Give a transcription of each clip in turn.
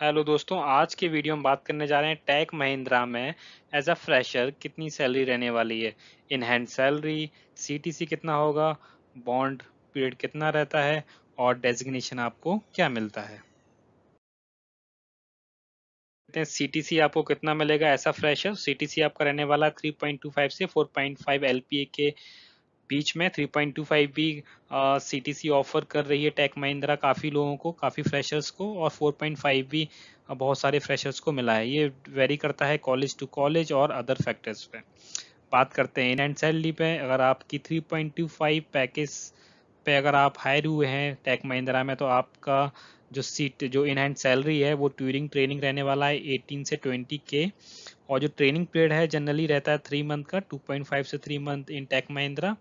hello दोस्तों आज के वीडियो में बात करने जा रहे हैं टैक महिंद्रा में एज अ फ्रेशर कितनी सैलरी रहने वाली है इन हैंड सैलरी सीटीसी कितना होगा बॉन्ड पीरियड कितना रहता है और डेजिग्नेशन आपको क्या मिलता है सीटीसी आपको कितना मिलेगा ऐसा फ्रेशर सीटीसी आपका रहने वाला 3.25 से 4.5 एलपीए के बीच में 3.25 भी सी टी सी ऑफर कर रही है टेक महिंद्रा काफ़ी लोगों को काफ़ी फ्रेशर्स को और 4.5 भी बहुत सारे फ्रेशर्स को मिला है ये वेरी करता है कॉलेज टू कॉलेज और अदर फैक्टर्स पे बात करते हैं इन एंड सैलरी पे अगर आपकी 3.25 पैकेज पे अगर आप हायर हुए हैं टेक महिंद्रा में तो आपका जो सीट जो इन हैंड सैलरी है वो ट्यूरिंग ट्रेनिंग रहने वाला है 18 से 20 के और जो ट्रेनिंग पीरियड है जनरली रहता है थ्री मंथ का टू पॉइंट फाइव से three month in Tech Mahindra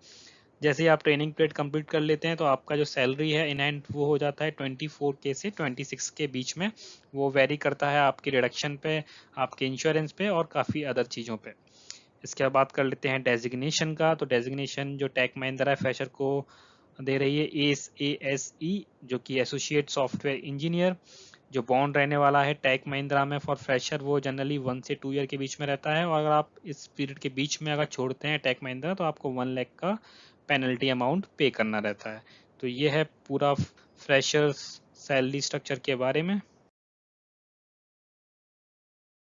जैसे ही आप ट्रेनिंग पीरियड कंप्लीट कर लेते हैं तो आपका जो सैलरी है इन एंड वो हो जाता है ट्वेंटी फोर के से ट्वेंटी सिक्स के बीच में वो वेरी करता है आपके रिडक्शन पे आपके इंश्योरेंस पे और काफ़ी अदर चीज़ों पे इसके बाद बात कर लेते हैं डेजिग्नेशन का तो डेजिग्नेशन जो टेक महिंद्रा फैशर को दे रही है एस ए एस ई जो कि एसोसिएट सॉफ्टवेयर इंजीनियर जो बॉन्ड रहने वाला है टैक महिंद्रा में फॉर फ्रेशर वो जनरली वन से टू ईयर के बीच में रहता है और अगर आप इस पीरियड के बीच में अगर छोड़ते हैं टैक महिंद्रा तो आपको वन लैख का पेनल्टी अमाउंट पे करना रहता है तो ये है पूरा फ्रेशर सैलरी स्ट्रक्चर के बारे में